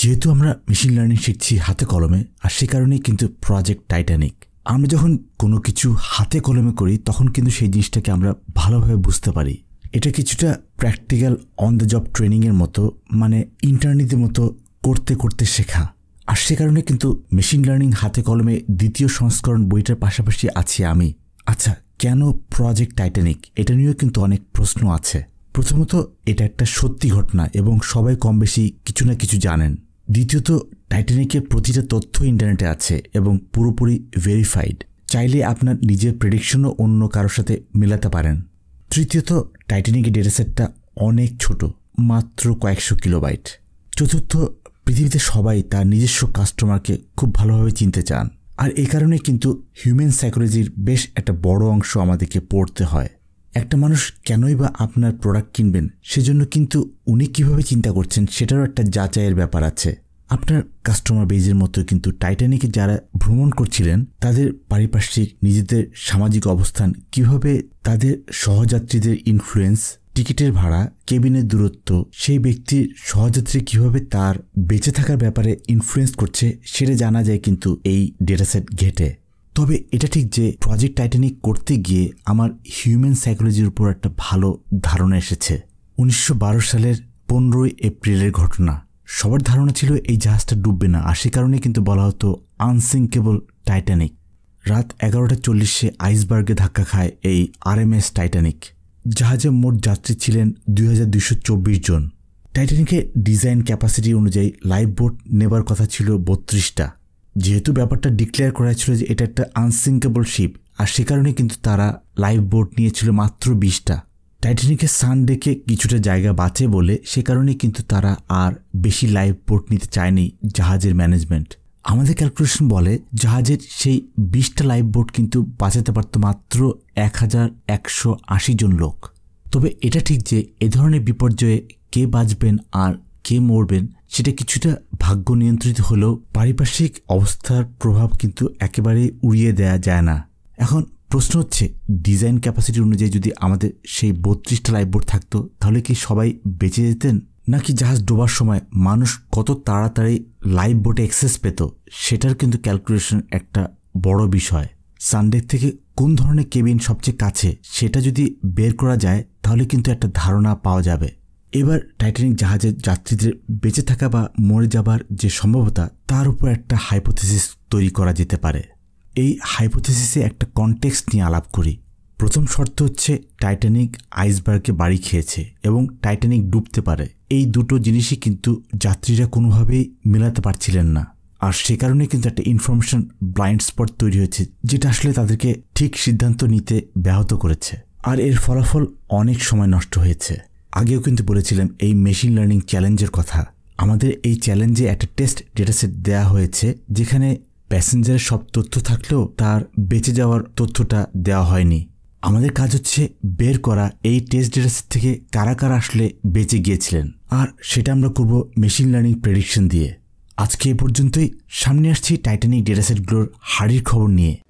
যেহেতু আমরা machine learning শিখছি হাতে কলমে আর সে কারণেই কিন্তু প্রজেক্ট টাইটানিক আমরা যখন কোনো কিছু হাতে কলমে করি তখন কিন্তু সেই জিনিসটাকে আমরা ভালোভাবে বুঝতে পারি এটা কিছুটা প্র্যাকটিক্যাল অন দ্য জব ট্রেনিংয়ের মতো মানে ইন্টারনেটের মতো করতে করতে শেখা আর সে কারণে কিন্তু মেশিন লার্নিং হাতে কলমে দ্বিতীয় সংস্করণ বইটার পাশাপাশি আছি আমি আচ্ছা কেন প্রজেক্ট টাইটানিক এটা নিয়েও কিন্তু অনেক প্রশ্ন আছে প্রথমত এটা একটা সত্যি ঘটনা এবং সবাই কম বেশি কিছু না কিছু জানেন দ্বিতীয়ত টাইটানিকের প্রতিটা তথ্য ইন্টারনেটে আছে এবং পুরোপুরি ভেরিফাইড চাইলে আপনার নিজের প্রেডিকশনও অন্য কারোর সাথে মেলাতে পারেন তৃতীয়ত টাইটানিকের ডেটাসেটটা অনেক ছোট মাত্র কয়েকশো কিলোবাইট চতুর্থ পৃথিবীতে সবাই তার নিজস্ব কাস্টমারকে খুব ভালোভাবে চিনতে চান আর এ কারণে কিন্তু হিউম্যান সাইকোলজির বেশ একটা বড় অংশ আমাদেরকে পড়তে হয় একটা মানুষ কেনই বা আপনার প্রোডাক্ট কিনবেন সেজন্য কিন্তু উনি কিভাবে চিন্তা করছেন সেটারও একটা যাচাইয়ের ব্যাপার আছে আপনার কাস্টমার বেজের মতো কিন্তু টাইটানিকে যারা ভ্রমণ করছিলেন তাদের পারিপার্শ্বিক নিজেদের সামাজিক অবস্থান কিভাবে তাদের সহযাত্রীদের ইনফ্লুয়েন্স টিকিটের ভাড়া কেবিনের দূরত্ব সেই ব্যক্তির সহযাত্রী কিভাবে তার বেঁচে থাকার ব্যাপারে ইনফ্লুয়েন্স করছে সেটা জানা যায় কিন্তু এই ডেটাসেট ঘেটে তবে এটা ঠিক যে প্রজেক্ট টাইটানিক করতে গিয়ে আমার হিউম্যান সাইকোলজির উপর একটা ভালো ধারণা এসেছে উনিশশো সালের পনেরোই এপ্রিলের ঘটনা সবার ধারণা ছিল এই জাহাজটা ডুববে না আর সে কারণে কিন্তু বলা হতো আনসিঙ্কেবল টাইটানিক রাত এগারোটা চল্লিশে আইসবার্গে ধাক্কা খায় এই আরএমএস টাইটানিক জাহাজে মোট যাত্রী ছিলেন দুই জন টাইটানিকের ডিজাইন ক্যাপাসিটি অনুযায়ী লাইফ বোট নেবার কথা ছিল বত্রিশটা যেহেতু ব্যাপারটা ডিক্লেয়ার করা ছিল যে এটা একটা আনসিঙ্কেবল শিপ আর সে কারণে কিন্তু তারা লাইফ বোট নিয়েছিল মাত্র বিশটা টাইটানিকের সান ডেকে কিছুটা জায়গা বাঁচে বলে সে কারণে কিন্তু তারা আর বেশি লাইফ বোট নিতে চায়নি জাহাজের ম্যানেজমেন্ট আমাদের ক্যালকুলেশন বলে জাহাজের সেই বিশটা লাইফ বোট কিন্তু বাঁচাতে পারত মাত্র এক হাজার একশো আশি জন লোক তবে এটা ঠিক যে এ ধরনের বিপর্যয়ে কে বাঁচবেন আর কে মরবেন সেটা কিছুটা ভাগ্য নিয়ন্ত্রিত হলেও পারিপার্শ্বিক অবস্থার প্রভাব কিন্তু একেবারে উড়িয়ে দেয়া যায় না এখন প্রশ্ন হচ্ছে ডিজাইন ক্যাপাসিটি অনুযায়ী যদি আমাদের সেই বত্রিশটা লাইফবোর্ড থাকতো তাহলে কি সবাই বেঁচে যেতেন নাকি জাহাজ ডোবার সময় মানুষ কত তাড়াতাড়ি লাইফ বোটে অ্যাক্সেস পেত সেটার কিন্তু ক্যালকুলেশন একটা বড় বিষয় সানডেক থেকে কোন ধরনের কেবিন সবচেয়ে কাছে সেটা যদি বের করা যায় তাহলে কিন্তু একটা ধারণা পাওয়া যাবে এবার টাইটানিক জাহাজের যাত্রীদের বেঁচে থাকা বা মরে যাবার যে সম্ভাবতা তার উপর একটা হাইপোথেসিস তৈরি করা যেতে পারে এই হাইপোথেসিসে একটা কনটেক্স নিয়ে আলাপ করি প্রথম শর্ত হচ্ছে টাইটানিক আইসবার্গকে বাড়ি খেয়েছে এবং টাইটানিক ডুবতে পারে এই দুটো জিনিসই কিন্তু যাত্রীরা কোনোভাবেই মেলাতে পারছিলেন না আর সে কারণে কিন্তু একটা ইনফরমেশন ব্লাইন্ড স্পট তৈরি হয়েছে যেটা আসলে তাদেরকে ঠিক সিদ্ধান্ত নিতে ব্যাহত করেছে আর এর ফলাফল অনেক সময় নষ্ট হয়েছে আগেও কিন্তু বলেছিলাম এই মেশিন লার্নিং চ্যালেঞ্জের কথা আমাদের এই চ্যালেঞ্জে একটা টেস্ট ডেটাসেট দেওয়া হয়েছে যেখানে প্যাসেঞ্জারের সব তথ্য থাকলেও তার বেঁচে যাওয়ার তথ্যটা দেওয়া হয়নি আমাদের কাজ হচ্ছে বের করা এই টেস্ট ডেটাসেট থেকে কারা কারা আসলে বেঁচে গিয়েছিলেন আর সেটা আমরা করব মেশিন লার্নিং প্রেডিকশন দিয়ে আজকে এ পর্যন্তই সামনে আসছি টাইটানিক ডেটাসেটগুলোর হাড়ির খবর নিয়ে